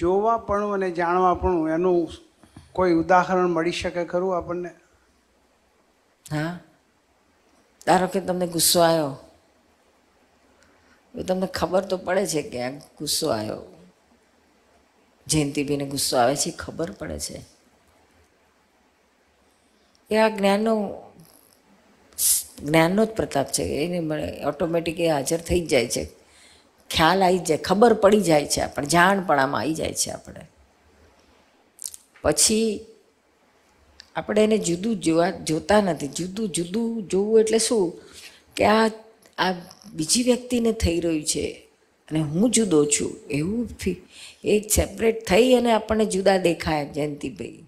જોવા પણ અને જાણવા પણ એનું કોઈ ઉદાહરણ મળી શકે ખરું આપણને હા ધારો કે તમને ગુસ્સો આવ્યો એ તમને ખબર તો પડે છે કે આ ગુસ્સો આવ્યો જયંતિભાઈને ગુસ્સો આવે છે ખબર પડે છે એ આ જ્ઞાનનો જ્ઞાનનો જ પ્રતાપ છે એને મને ઓટોમેટિક એ હાજર થઈ જ જાય છે ખ્યાલ આવી જાય ખબર પડી જાય છે આપણે જાણપણામાં આવી જાય છે આપણે પછી આપણે એને જુદું જોવા જોતા નથી જુદું જુદું જોવું એટલે શું કે આ આ બીજી વ્યક્તિને થઈ રહ્યું છે અને હું જુદો છું એવું એક સેપરેટ થઈ અને આપણને જુદા દેખાય જયંતિભાઈ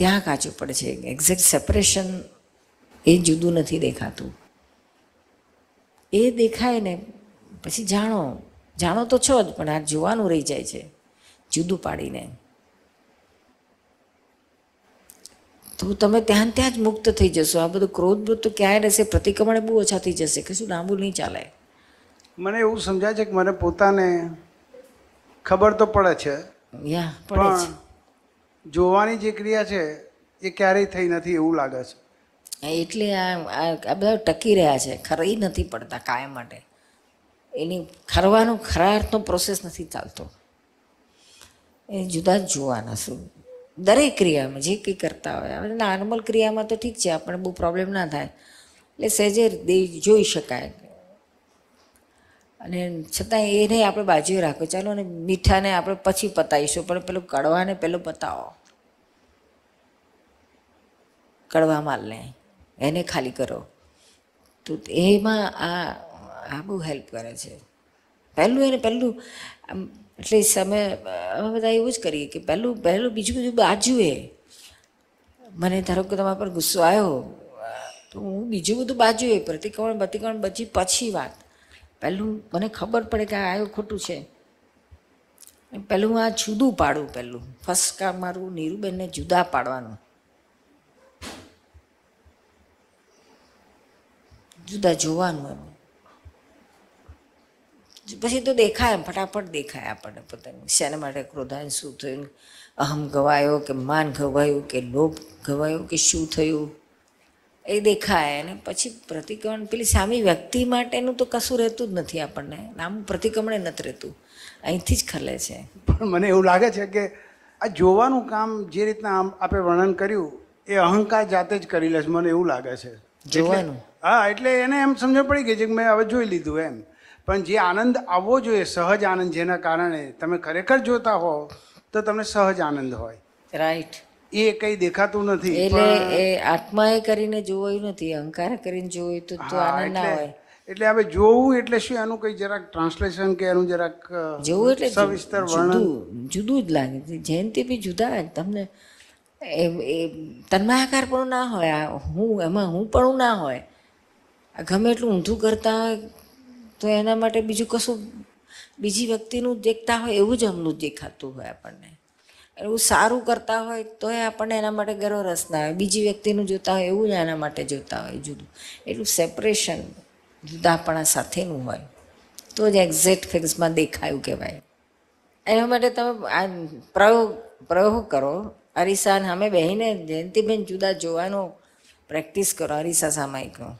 ત્યાં કાચું પડે છે એક્ઝેક્ટ સેપરેશન એ જુદું નથી દેખાતું એ દેખાય ને પછી જાણો જાણો તો છો જ પણ આ જોવાનું રહી જાય છે જુદું પાડીને તો તમે ત્યાં ત્યાં જ મુક્ત થઈ જશો આ બધું ક્રોધ બધું તો ક્યાંય રહેશે પ્રતિક્રમણ બહુ ઓછા થઈ જશે કશું લાંબુ નહીં ચાલે મને એવું સમજાય છે કે મને પોતાને ખબર તો પડે છે યા પણ જોવાની જે ક્રિયા છે એ ક્યારેય થઈ નથી એવું લાગે છે એટલે આ આ બધા ટકી રહ્યા છે ખરી નથી પડતા કાયમ માટે એની ખરવાનો ખરા અર્થનો પ્રોસેસ નથી ચાલતો એ જુદા જ જોવાના શું દરેક ક્રિયામાં જે કંઈ કરતા હોય હવે નોર્મલ ક્રિયામાં તો ઠીક છે આપણને બહુ પ્રોબ્લેમ ના થાય એટલે સહેજે જોઈ શકાય અને છતાં એને આપણે બાજુએ રાખો ચાલો અને મીઠાને આપણે પછી પતાવીશું પણ પેલું કડવાને પેલું પતાવો કડવા માલને એને ખાલી કરો તો એમાં આ આ બહુ હેલ્પ કરે છે પહેલું એને પહેલું એટલે સમય અમે બધા એવું જ કરીએ કે પહેલું પહેલું બીજું બધું બાજુએ મને ધારો કે તમારા પર ગુસ્સો આવ્યો તો હું બીજું બધું બાજુએ પ્રતિક્રમણ પ્રતિક્રમણ બચી પછી વાત પહેલું મને ખબર પડે કે આ આવ્યું ખોટું છે પહેલું હું આ જુદું પાડું પહેલું ફર્સ્ટ કામ મારું નીરુબેનને જુદા પાડવાનું જુદા જોવાનું એમ પછી તો દેખાય એમ ફટાફટ દેખાય આપણને પોતાને શેના માટે ક્રોધાન શું થયું અહમ ગવાયો કે માન ગવાયું કે લોભ ગવાયો કે શું થયું એ દેખાય અને પછી પ્રતિક્રમણ પેલી સામી વ્યક્તિ માટેનું તો કશું રહેતું જ નથી આપણને નામ પ્રતિક્રમણે નથી રહેતું અહીંથી જ ખલે છે પણ મને એવું લાગે છે કે આ જોવાનું કામ જે રીતના આમ આપણે વર્ણન કર્યું એ અહંકાર જાતે જ કરી લે છે મને એવું લાગે છે જોવાનું હા એટલે એને એમ સમજણ પડી ગઈ છે કે મેં હવે જોઈ લીધું એમ પણ જે આનંદ આવવો જોઈએ સહજ આનંદ જેના કારણે તમે ખરેખર જોતા હો તો તમને સહજ આનંદ હોય રાઈટ એ કઈ દેખાતું નથી એટલે એ આત્માએ કરીને જોયું નથી અહંકાર કરીને જોયું તો તો આનંદ ના હોય એટલે હવે જોવું એટલે શું એનું કઈ જરાક ટ્રાન્સલેશન કે એનું જરાક જોવું એટલે સવિસ્તર વર્ણન જુદું જ લાગે છે જયંતિ બી જુદા તમને એ એ તન્માહાકાર પણ ના હોય આ હું એમાં હું પણ ના હોય આ ગમે એટલું ઊંધું કરતા હોય તો એના માટે બીજું કશું બીજી વ્યક્તિનું દેખતા હોય એવું જ અમનું દેખાતું હોય આપણને એવું સારું કરતા હોય તોય આપણને એના માટે ગર્વ રસ ના હોય બીજી વ્યક્તિનું જોતા હોય એવું જ એના માટે જોતા હોય જુદું એટલું સેપરેશન જુદાપણા સાથેનું હોય તો જ એક્ઝેક્ટ ફિક્સમાં દેખાયું કહેવાય એના માટે તમે આ પ્રયોગ પ્રયોગ કરો અરીસાન સામે બેહીને જયંતિબેન જુદા જોવાનો પ્રેક્ટિસ કરો અરીસા સામાયિકનું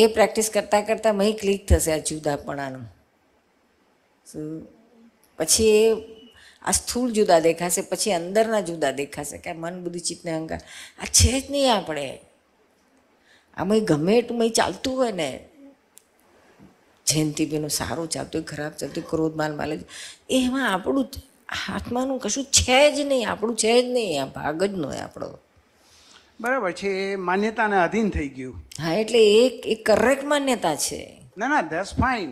એ પ્રેક્ટિસ કરતાં કરતાં મહી ક્લિક થશે આ જુદાપણાનું પછી એ આ સ્થૂળ જુદા દેખાશે પછી અંદરના જુદા દેખાશે કે મન બુદ્ધિ ચિત્તને અહંકાર આ છે જ નહીં આપણે આ મય ગમે એટલું મય ચાલતું હોય ને જયંતિબેનું સારું ચાલતું હોય ખરાબ ચાલતું હોય ક્રોધ માલ માલે એમાં આપણું જ આત્માનું કશું છે જ નહીં આપણું છે જ નહીં આ ભાગ જ નો આપણો બરાબર છે એ માન્યતાને આધીન થઈ ગયું હા એટલે એક એક કરેક્ટ માન્યતા છે ના ના ધેટ્સ ફાઇન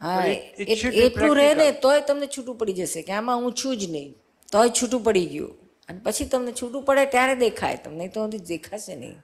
હા એટલું રહે ને તોય તમને છૂટું પડી જશે કે આમાં હું છું જ નહીં તોય છૂટું પડી ગયું અને પછી તમને છૂટું પડે ત્યારે દેખાય તમને તો દેખાશે નહીં